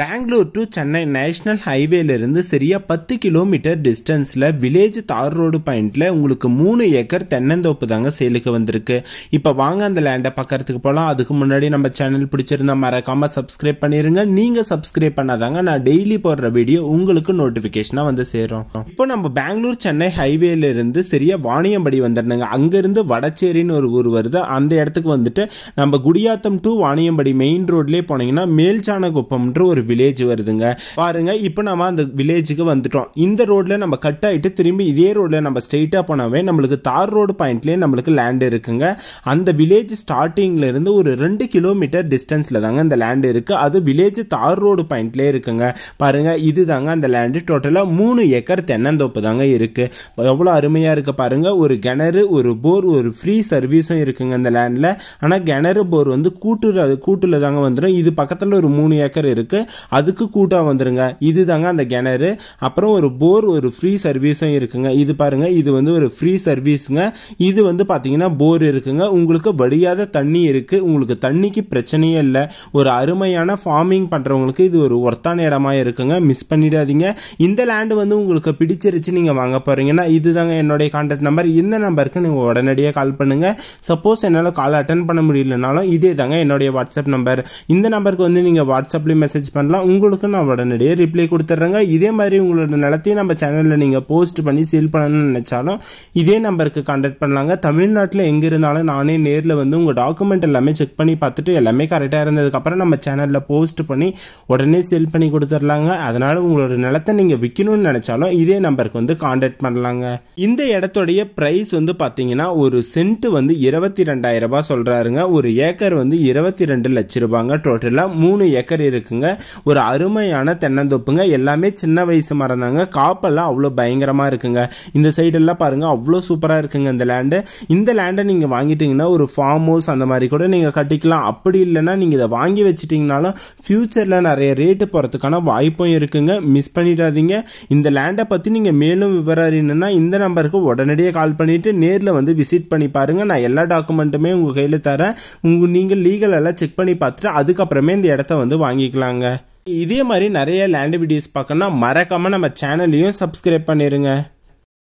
Bangalore to Chennai national ஹைவேலேருந்து சரியாக பத்து கிலோமீட்டர் டிஸ்டன்ஸில் வில்லேஜ் தார் ரோடு பாயிண்டில் உங்களுக்கு மூணு ஏக்கர் தென்னந்தோப்பு தாங்க சேலுக்கு வந்திருக்கு இப்போ வாங்க அந்த லேண்டை பார்க்கறதுக்கு போகலாம் அதுக்கு முன்னாடி நம்ம சேனல் பிடிச்சிருந்தா மறக்காமல் சப்ஸ்கிரைப் பண்ணிடுங்க நீங்கள் சப்ஸ்கிரைப் பண்ணாதாங்க நான் டெய்லி போடுற வீடியோ உங்களுக்கு நோட்டிஃபிகேஷனாக வந்து சேரும் இப்போ நம்ம பெங்களூர் சென்னை ஹைவேலேருந்து சரியாக வாணியம்படி வந்துடணுங்க அங்கேருந்து வடச்சேரின்னு ஒரு ஊர் வருது அந்த இடத்துக்கு வந்துட்டு நம்ம குடியாத்தம் டு வாணியம்படி மெயின் ரோட்லேயே போனீங்கன்னா மேல்சானகுப்பம்ன்ற ஒரு ஒரு வில்லேஜ் வருதுங்க பாருங்க இப்போ நம்ம அந்த வில்லேஜுக்கு வந்துட்டோம் இந்த ரோட்ல நம்ம கட் ஆகிட்டு திரும்பி இதே ரோட்ல நம்ம ஸ்ட்ரெயிட்டாக போனாவே நம்மளுக்கு தார் ரோடு பாயிண்ட்லேயே நம்மளுக்கு லேண்ட் இருக்குங்க அந்த வில்லேஜ் ஸ்டார்டிங்ல இருந்து ஒரு ரெண்டு கிலோமீட்டர் டிஸ்டன்ஸில் தாங்க இந்த லேண்ட் இருக்குது அது வில்லேஜ் தார் ரோடு பாயிண்ட்லேயே இருக்குங்க பாருங்க இது தாங்க அந்த லேண்டு டோட்டலாக மூணு ஏக்கர் தென்னந்தோப்பு தாங்க இருக்குது எவ்வளோ அருமையாக இருக்குது பாருங்க ஒரு கிணறு ஒரு போர் ஒரு ஃப்ரீ சர்வீஸும் இருக்குங்க அந்த லேண்ட்ல ஆனால் கிணறு போர் வந்து கூட்டுற கூட்டில் தாங்க வந்துடும் இது பக்கத்தில் ஒரு மூணு ஏக்கர் இருக்குது அதுக்கு கூட்டாக வந்துடுங்க இது தாங்க அந்த கிணறு அப்புறம் ஒரு போர் ஒரு ஃப்ரீ சர்வீஸும் இருக்குங்க இது பாருங்கள் இது வந்து ஒரு ஃப்ரீ சர்வீஸுங்க இது வந்து பார்த்தீங்கன்னா போர் இருக்குங்க உங்களுக்கு வடியாத தண்ணி இருக்குது உங்களுக்கு தண்ணிக்கு பிரச்சனையே இல்லை ஒரு அருமையான ஃபார்மிங் பண்ணுறவங்களுக்கு இது ஒரு ஒர்த்தான இடமா இருக்குங்க மிஸ் பண்ணிடாதீங்க இந்த லேண்டு வந்து உங்களுக்கு பிடிச்சிருச்சு நீங்கள் வாங்க போகிறீங்கன்னா இதுதாங்க என்னுடைய கான்டாக்ட் நம்பர் இந்த நம்பருக்கு நீங்கள் உடனடியாக கால் பண்ணுங்கள் சப்போஸ் என்னால் கால் அட்டன் பண்ண முடியலனாலும் இதே தாங்க என்னுடைய வாட்ஸ்அப் நம்பர் இந்த நம்பருக்கு வந்து நீங்கள் வாட்ஸ்அப்லேயும் மெசேஜ் பண்ணலாம் உங்களுக்கு நான் உடனடியே ரிப்ளை கொடுத்துட்றேங்க இதே மாதிரி உங்களோட நிலத்தையும் நம்ம சேனலில் நீங்கள் போஸ்ட் பண்ணி சேல் பண்ணணும்னு நினச்சாலும் இதே நம்பருக்கு கான்டாக்ட் பண்ணலாங்க தமிழ்நாட்டில் எங்கே இருந்தாலும் நானே நேரில் வந்து உங்கள் டாக்குமெண்ட் எல்லாமே செக் பண்ணி பார்த்துட்டு எல்லாமே கரெக்டாக இருந்ததுக்கப்புறம் நம்ம சேனலில் போஸ்ட் பண்ணி உடனே சேல் பண்ணி கொடுத்துட்லாங்க அதனால் உங்களோட நிலத்தை நீங்கள் விற்கணும்னு நினச்சாலும் இதே நம்பருக்கு வந்து கான்டாக்ட் பண்ணலாங்க இந்த இடத்துடைய ப்ரைஸ் வந்து பார்த்தீங்கன்னா ஒரு சென்ட்டு வந்து இருபத்தி ரெண்டாயிரம் ரூபாய் சொல்கிறாருங்க ஒரு ஏக்கர் வந்து இருபத்தி ரெண்டு லட்ச ரூபாங்க டோட்டலாக மூணு ஏக்கர் இருக்குங்க ஒரு அருமையான தென்னந்தோப்புங்க எல்லாமே சின்ன வயசு மரம் தாங்க காப்பெல்லாம் அவ்வளோ பயங்கரமாக இருக்குங்க இந்த சைடெல்லாம் பாருங்கள் அவ்வளோ சூப்பராக இருக்குங்க இந்த லேண்டு இந்த லேண்டை நீங்கள் வாங்கிட்டீங்கன்னா ஒரு ஃபார்ம் ஹவுஸ் அந்த மாதிரி கூட நீங்கள் கட்டிக்கலாம் அப்படி இல்லைன்னா நீங்கள் இதை வாங்கி வச்சிட்டிங்கனாலும் ஃப்யூச்சரில் நிறைய ரேட்டு போகிறதுக்கான வாய்ப்பும் இருக்குங்க மிஸ் பண்ணிடாதீங்க இந்த லேண்டை பற்றி நீங்கள் மேலும் விவரம் அறியணும்னா இந்த நம்பருக்கு உடனடியாக கால் பண்ணிவிட்டு நேரில் வந்து விசிட் பண்ணி பாருங்கள் நான் எல்லா டாக்குமெண்ட்டுமே உங்கள் கையில் தரேன் உங்கள் நீங்கள் லீகலெல்லாம் செக் பண்ணி பார்த்துட்டு அதுக்கப்புறமே இந்த இடத்த வந்து வாங்கிக்கலாங்க இதே மாதிரி நிறைய லேண்ட் வீடியோஸ் பார்க்கணும்னா மறக்காமல் நம்ம சேனல்லையும் சப்ஸ்கிரைப் பண்ணிடுங்க